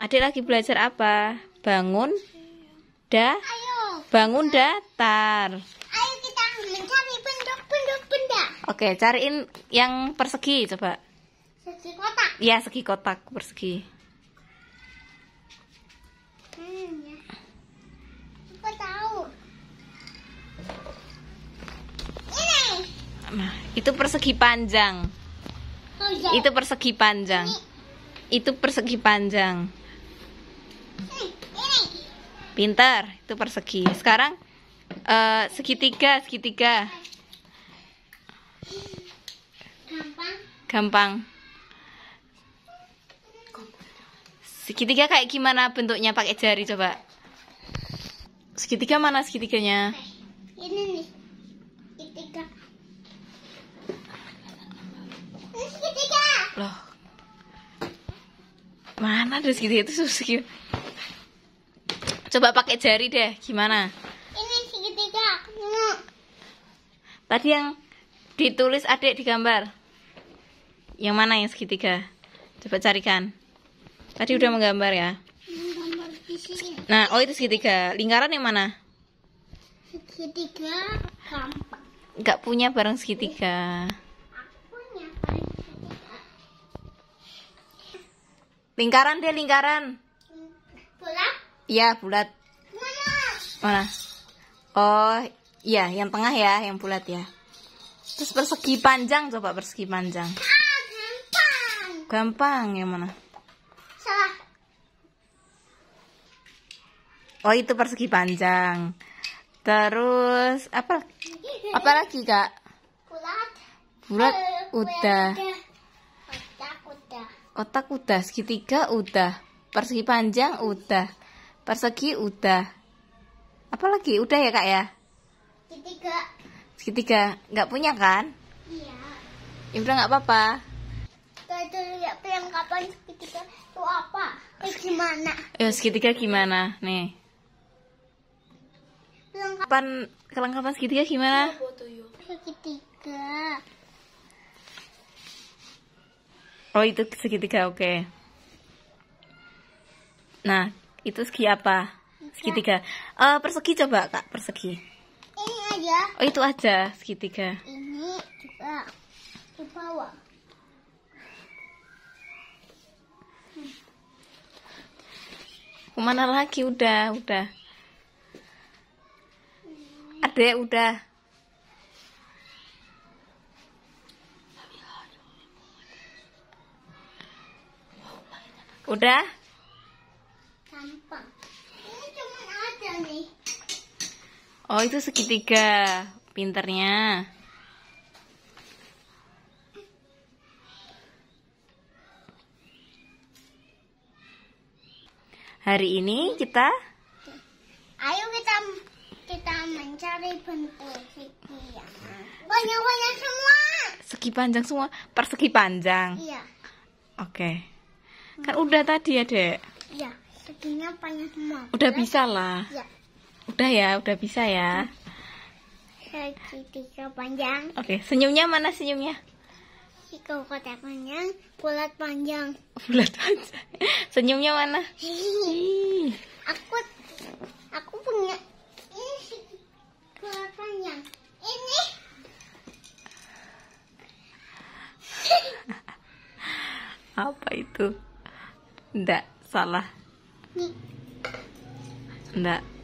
Adik lagi belajar apa? Bangun da bangun datar. Ayo kita mencari bentuk bentuk benda. Oke, cariin yang persegi coba. Segi kotak. Ya, segi kotak persegi. Hmm, ya. Nah, itu persegi panjang. Oh, ya. Itu persegi panjang. Ini. Itu persegi panjang. Pintar itu persegi sekarang uh, segitiga segitiga gampang gampang segitiga kayak gimana bentuknya pakai jari coba segitiga mana segitiganya ini nih segitiga segitiga loh mana ada segitiga itu segitiga Coba pakai jari deh, gimana? Ini segitiga. Tadi yang ditulis adik di gambar. Yang mana yang segitiga? Coba carikan. Tadi udah menggambar ya. Nah, oh itu segitiga. Lingkaran yang mana? Segitiga gampang. Gak punya barang segitiga. Lingkaran deh, lingkaran. Iya, bulat. Mana? Oh, iya, yang tengah ya, yang bulat ya. Terus persegi panjang, coba persegi panjang. gampang. Gampang, yang mana? Salah. Oh, itu persegi panjang. Terus, apa? Apa lagi, Kak? Bulat. Bulat, eh, udah. Kotak udah. Kotak udah, segitiga udah. Persegi panjang udah persegi udah apa lagi udah ya kak ya segitiga segitiga nggak punya kan iya ya udah nggak apa-apa kita lihat perlengkapan segitiga itu apa eh, gimana ya segitiga gimana nih perlengkapan kelengkapan segitiga gimana oh itu segitiga oke okay. nah itu segi apa? Segitiga. Iya. Uh, eh, persegi coba kak, persegi. Ini aja. Oh itu aja segitiga. Ini juga di bawah. Hmm. Kemana lagi? Udah, udah. Hmm. Adek udah. Udah? Oh itu segitiga Pinternya Hari ini kita Ayo kita kita mencari bentuk segi ya. Banyak-banyak semua. Segi panjang semua, persegi panjang. Iya. Oke. Kan udah tadi ya, Dek? Iya, seginya panjang semua. Udah bisa lah. Iya. Udah ya, udah bisa ya. Segitiga panjang. Oke, okay. senyumnya mana senyumnya? Siku kotak panjang, bulat panjang. Bulat panjang. Senyumnya mana? Aku aku punya bulat panjang. Ini apa itu? Ndak salah. Ndak.